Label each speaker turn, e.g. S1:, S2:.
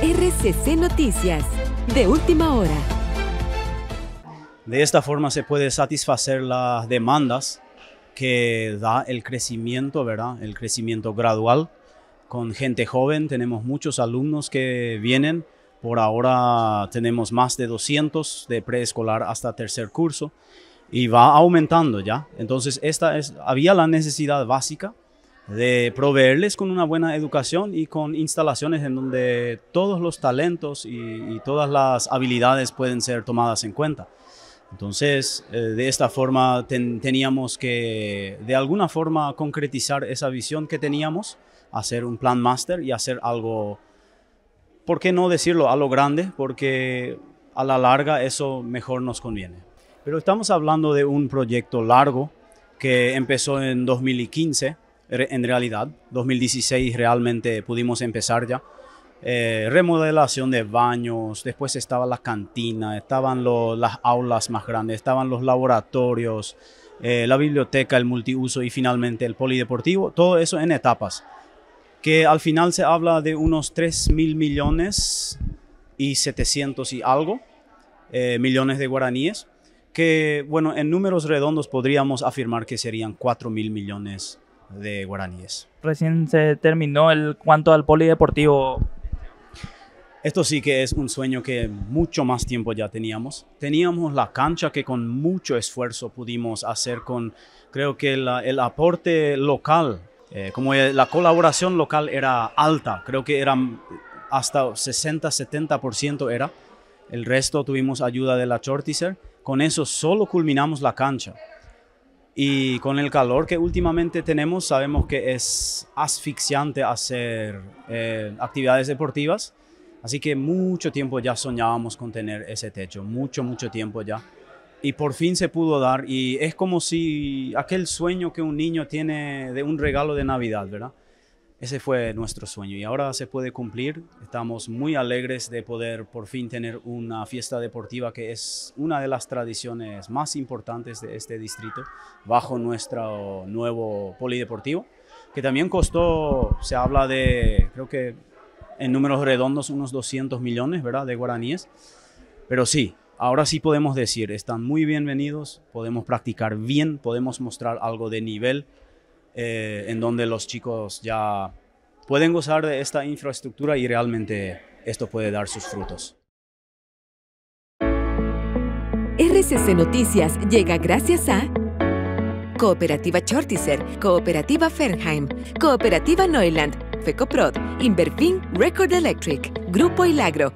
S1: RCC Noticias, de última hora. De esta forma se puede satisfacer las demandas que da el crecimiento, ¿verdad? El crecimiento gradual. Con gente joven tenemos muchos alumnos que vienen. Por ahora tenemos más de 200 de preescolar hasta tercer curso y va aumentando ya. Entonces, esta es, había la necesidad básica de proveerles con una buena educación y con instalaciones en donde todos los talentos y, todas las habilidades pueden ser tomadas en cuenta. Entonces, eh, de esta forma teníamos que, de alguna forma, concretizar esa visión que teníamos, hacer un plan máster y hacer algo, ¿por qué no decirlo? A lo grande, porque a la larga eso mejor nos conviene. Pero estamos hablando de un proyecto largo que empezó en 2015 en realidad. 2016 realmente pudimos empezar ya. Eh, remodelación de baños, después estaba la cantina, estaban las aulas más grandes, estaban los laboratorios, eh, la biblioteca, el multiuso y finalmente el polideportivo, todo eso en etapas, que al final se habla de unos 3 mil millones y 700 y algo eh, millones de guaraníes, que bueno, en números redondos podríamos afirmar que serían 4 mil millones de guaraníes. Recién se terminó el cuanto al polideportivo. Esto sí que es un sueño que mucho más tiempo ya teníamos. Teníamos la cancha que con mucho esfuerzo pudimos hacer con, creo que el aporte local, eh, como la colaboración local era alta, creo que eran hasta 60, 70% era. El resto tuvimos ayuda de la Chortiser, Con eso solo culminamos la cancha. Y con el calor que últimamente tenemos, sabemos que es asfixiante hacer eh, actividades deportivas. Así que mucho tiempo ya soñábamos con tener ese techo, mucho, mucho tiempo ya. Y por fin se pudo dar y es como si aquel sueño que un niño tiene de un regalo de Navidad, ¿verdad? Ese fue nuestro sueño y ahora se puede cumplir. Estamos muy alegres de poder por fin tener una fiesta deportiva que es una de las tradiciones más importantes de este distrito bajo nuestro nuevo polideportivo, que también costó, se habla de, creo que en números redondos, unos 200 millones, ¿verdad?, de guaraníes. Pero sí, ahora sí podemos decir, están muy bienvenidos, podemos practicar bien, podemos mostrar algo de nivel eh, en donde los chicos ya pueden gozar de esta infraestructura y realmente esto puede dar sus frutos. RCC Noticias llega gracias a Cooperativa Chortizer, Cooperativa Fernheim, Cooperativa Neuland, FECOPROD, Inverfin Record Electric, Grupo Ilagro,